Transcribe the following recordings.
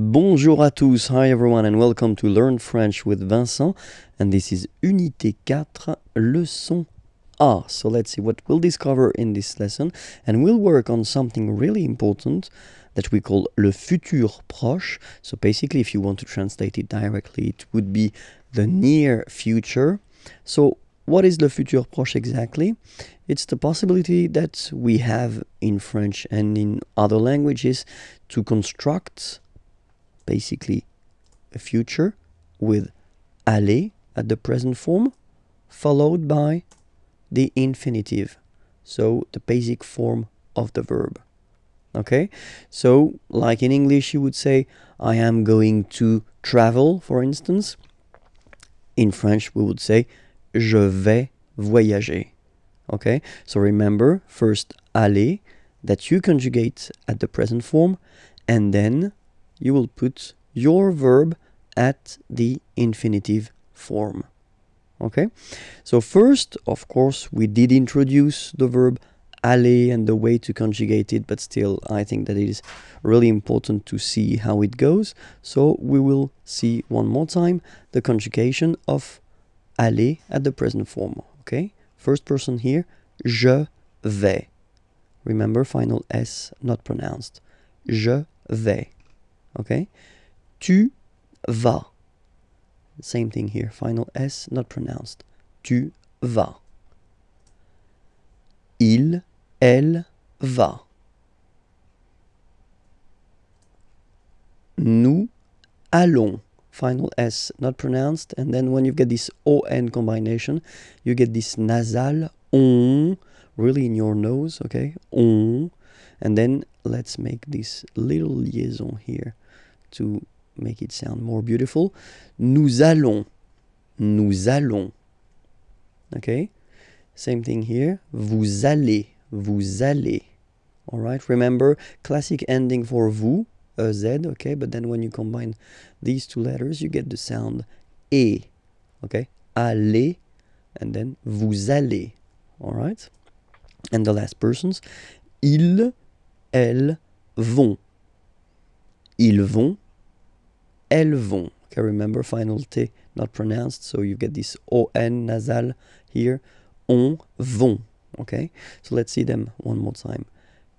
Bonjour à tous, hi everyone and welcome to Learn French with Vincent and this is Unité 4, leçon A. So let's see what we'll discover in this lesson and we'll work on something really important that we call le futur proche. So basically if you want to translate it directly it would be the near future. So what is le futur proche exactly? It's the possibility that we have in French and in other languages to construct basically a future with aller at the present form followed by the infinitive. So the basic form of the verb. Okay, so like in English, you would say, I am going to travel, for instance. In French, we would say, je vais voyager. Okay, so remember first aller that you conjugate at the present form and then you will put your verb at the infinitive form. Okay, so first, of course, we did introduce the verb aller and the way to conjugate it, but still, I think that it is really important to see how it goes. So we will see one more time the conjugation of aller at the present form. Okay, first person here, je vais. Remember, final S not pronounced. Je vais. Okay? Tu vas. Same thing here. Final S, not pronounced. Tu vas. Il, elle va. Nous allons. Final S, not pronounced. And then when you get this ON combination, you get this nasal on, really in your nose, okay? On. And then let's make this little liaison here to make it sound more beautiful. Nous allons. Nous allons. Okay? Same thing here. Vous allez. Vous allez. All right? Remember, classic ending for vous, a Z, okay? But then when you combine these two letters, you get the sound E. Okay? Allez. And then vous allez. All right? And the last persons. Il, elles vont. Ils vont. Elles vont. Okay, remember, final T not pronounced, so you get this O-N nasal here. On, vont. Okay, so let's see them one more time.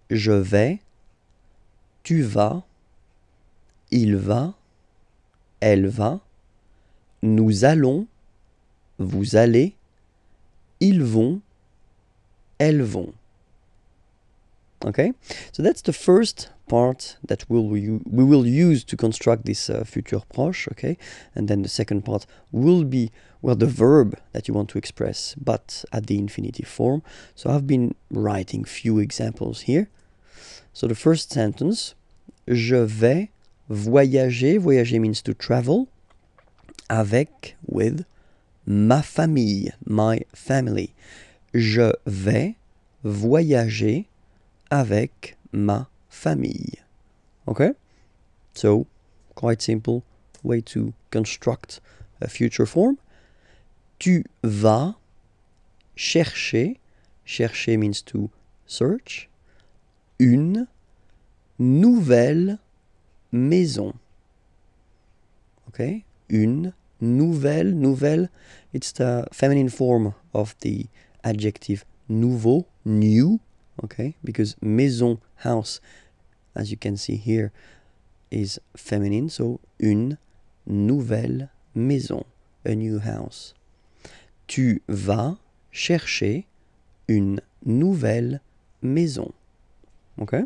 Je vais. Tu vas. Il va. Elle va. Nous allons. Vous allez. Ils vont. Elles vont. okay so that's the first part that we'll we will use to construct this uh, future proche okay and then the second part will be well the verb that you want to express but at the infinitive form so I've been writing few examples here so the first sentence je vais voyager voyager means to travel avec with ma famille my family je vais voyager avec ma famille. Okay? So, quite simple way to construct a future form. Tu vas chercher, chercher means to search, une nouvelle maison. Ok Une nouvelle, nouvelle, it's the feminine form of the adjective nouveau, new, okay? Because maison, house, as you can see here, is feminine, so une nouvelle maison, a new house. Tu vas chercher une nouvelle maison. Okay?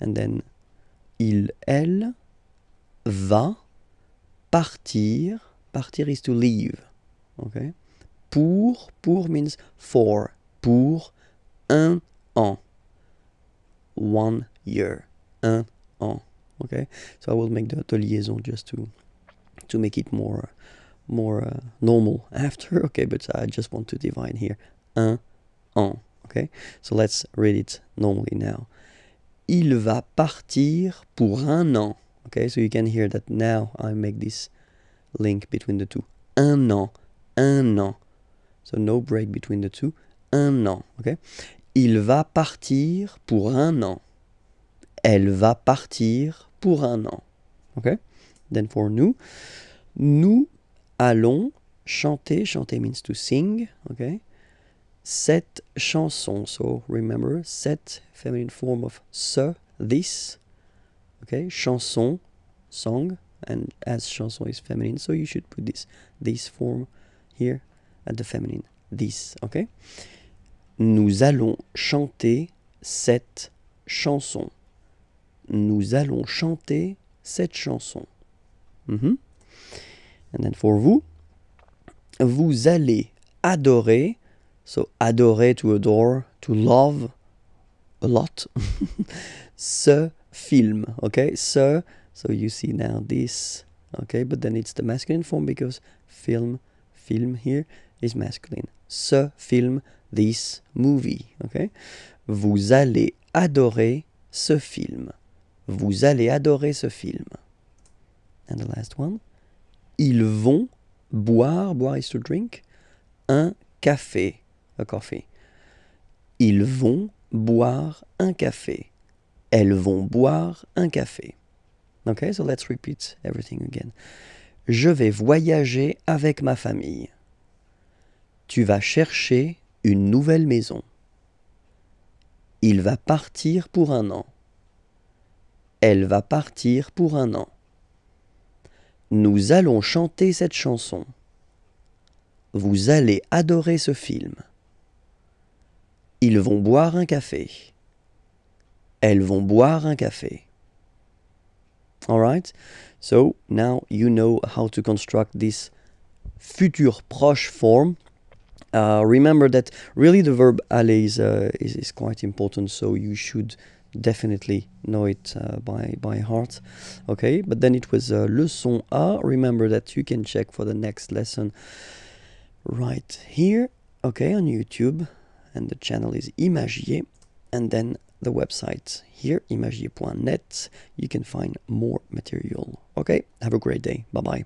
And then il, elle va partir. Partir is to leave. Okay? Pour, pour means for. Pour un an. One year. Un an. Okay, so I will make the, the liaison just to to make it more more uh, normal after. Okay, but I just want to divide here. Un an. Okay, so let's read it normally now. Il va partir pour un an. Okay, so you can hear that now I make this link between the two. Un an, un an. So no break between the two. Un an, okay? Il va partir pour un an. Elle va partir pour un an. OK? Then for nous, nous allons chanter. Chanter means to sing. OK? Cette chanson. So remember, cette feminine form of ce, this. OK? Chanson, song. And as chanson is feminine, so you should put this, this form here at the feminine. This. OK? Nous allons chanter cette chanson. Nous allons chanter cette chanson. Mhm. And then for vous, vous allez adorer. So adorer, to adore, to love a lot. Ce film, okay? Ce, so you see now this, okay? But then it's the masculine form because film, film here is masculine. Ce film, this movie. Okay? Vous allez adorer ce film. Vous allez adorer ce film. And the last one. Ils vont boire, boire is to drink, un café. A coffee. Ils vont boire un café. Elles vont boire un café. Okay, so let's repeat everything again. Je vais voyager avec ma famille. Tu vas chercher nouvelle maison. Il va partir pour un an. Elle va partir pour un an. Nous allons chanter cette chanson. Vous allez adorer ce film. Ils vont boire un café. Elles vont boire un café. right So now you know how to construct this future proche form Uh, remember that really the verb aller is, uh, is, is, quite important, so you should definitely know it uh, by, by heart. Okay, but then it was uh, leçon A. Remember that you can check for the next lesson right here, okay, on YouTube, and the channel is Imagier, and then the website here, imagier.net. You can find more material. Okay, have a great day. Bye bye.